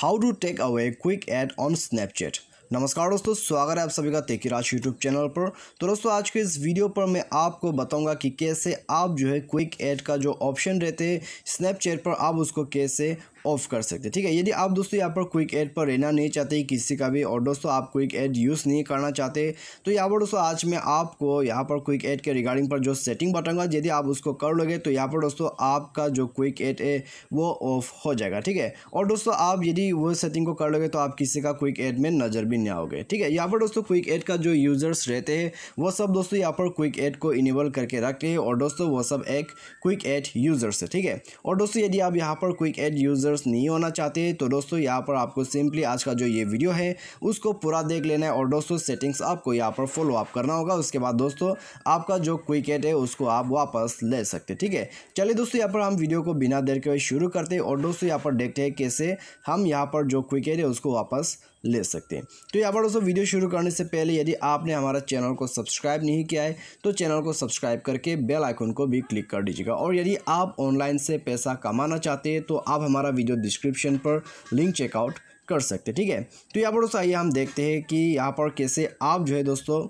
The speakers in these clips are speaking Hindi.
how to take away quick ad on Snapchat. नमस्कार दोस्तों स्वागत है आप सभी का तेकी राज यूट्यूब चैनल पर तो दोस्तों आज के इस वीडियो पर मैं आपको बताऊंगा कि कैसे आप जो है क्विक ऐड का जो ऑप्शन रहते हैं स्नैपचैट पर आप उसको कैसे ऑफ कर सकते ठीक है यदि आप दोस्तों यहाँ पर क्विक ऐड पर रहना नहीं चाहते किसी का भी और दोस्तों आप क्विक ऐड यूज़ नहीं करना चाहते तो यहाँ पर दोस्तों आज मैं आपको यहाँ पर क्विक ऐड के रिगार्डिंग पर जो सेटिंग बताऊंगा यदि आप उसको कर लोगे तो यहाँ पर दोस्तों आपका जो क्विक ऐड है वो ऑफ हो जाएगा ठीक है और दोस्तों आप यदि वो सेटिंग को कर लोगे तो आप किसी का क्विक ऐड में नज़र भी भी नहीं आओगे ठीक है यहाँ पर दोस्तों क्विक एड का जो यूज़र्स रहते हैं वो सब दोस्तों यहाँ पर क्विक एड को इनेबल करके रखते हैं और दोस्तों वो सब एक क्विक एड यूज़र्स है ठीक है और दोस्तों यदि आप यहाँ पर क्विक एड यूज़र्स नहीं होना चाहते तो दोस्तों यहाँ पर आपको सिंपली आज का जो ये वीडियो है उसको पूरा देख लेना है और दोस्तों सेटिंग्स आपको यहाँ पर फॉलो अप करना होगा उसके बाद दोस्तों आपका जो क्विक एड है उसको आप वापस ले सकते ठीक है चलिए दोस्तों यहाँ पर हम वीडियो को बिना देर के शुरू करते हैं और दोस्तों यहाँ पर देखते हैं कैसे हम यहाँ पर जो क्विक एड है उसको वापस ले सकते हैं तो यहाँ पर दोस्तों वीडियो शुरू करने से पहले यदि आपने हमारा चैनल को सब्सक्राइब नहीं किया है तो चैनल को सब्सक्राइब करके बेल आइकन को भी क्लिक कर दीजिएगा और यदि आप ऑनलाइन से पैसा कमाना चाहते हैं तो आप हमारा वीडियो डिस्क्रिप्शन पर लिंक चेकआउट कर सकते ठीक है तो यहाँ पर दोस्तों आइए हम देखते हैं कि यहाँ पर कैसे आप जो है दोस्तों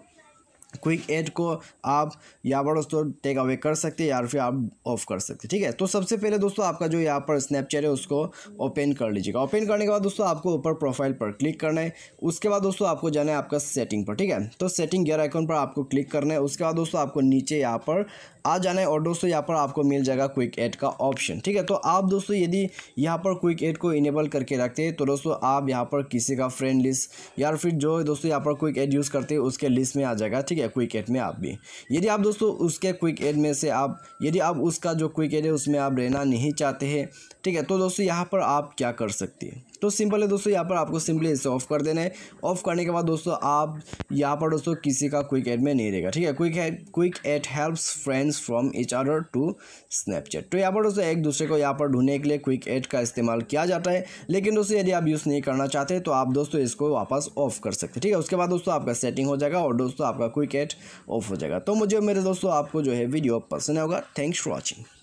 क्विक एड को आप यहाँ पर दोस्तों टेक अवे कर सकते हैं या फिर आप ऑफ कर सकते हैं ठीक है तो सबसे पहले दोस्तों आपका जो यहाँ पर स्नैपचैट है उसको ओपन कर लीजिएगा ओपन करने के बाद दोस्तों आपको ऊपर प्रोफाइल पर क्लिक करना है उसके बाद दोस्तों आपको जाना है आपका सेटिंग पर ठीक है तो सेटिंग गियर आइकॉन पर आपको क्लिक करना है उसके बाद दोस्तों आपको नीचे यहाँ पर आ जाना है और दोस्तों यहाँ पर आपको मिल जाएगा क्विक एड का ऑप्शन ठीक है तो आप दोस्तों यदि यहाँ पर क्विक एड को इनेबल करके रखते हैं तो दोस्तों आप यहाँ पर किसी का फ्रेंड लिस्ट या फिर जो दोस्तों यहाँ पर क्विक एड यूज़ करते हैं उसके लिस्ट में आ जाएगा ठीक है क्विक एड में आप भी यदि आप दोस्तों उसके क्विक एड में से आप यदि आप उसका जो क्विक एड है उसमें आप रहना नहीं चाहते हैं ठीक है तो दोस्तों यहाँ पर आप क्या कर सकते हैं तो सिंपल है दोस्तों यहाँ पर आपको सिंपली इसे ऑफ कर देना है ऑफ करने के बाद दोस्तों आप यहाँ पर दोस्तों किसी का क्विक एड में नहीं रहेगा ठीक है quick add quick add helps friends messages from each other to Snapchat तो यहाँ पर दोस्तों एक दूसरे को यहाँ पर ढूंढने के लिए क्विक एड का इस्तेमाल किया जाता है लेकिन दोस्तों यदि आप यूज़ नहीं करना चाहते तो आप दोस्तों इसको वापस ऑफ कर सकते ठीक है उसके बाद दोस्तों आपका सेटिंग हो जाएगा और दोस्तों आपका क्विक एड ऑफ हो जाएगा तो मुझे मेरे दोस्तों आपको जो है वीडियो पसंद होगा थैंक्स फॉर वॉचिंग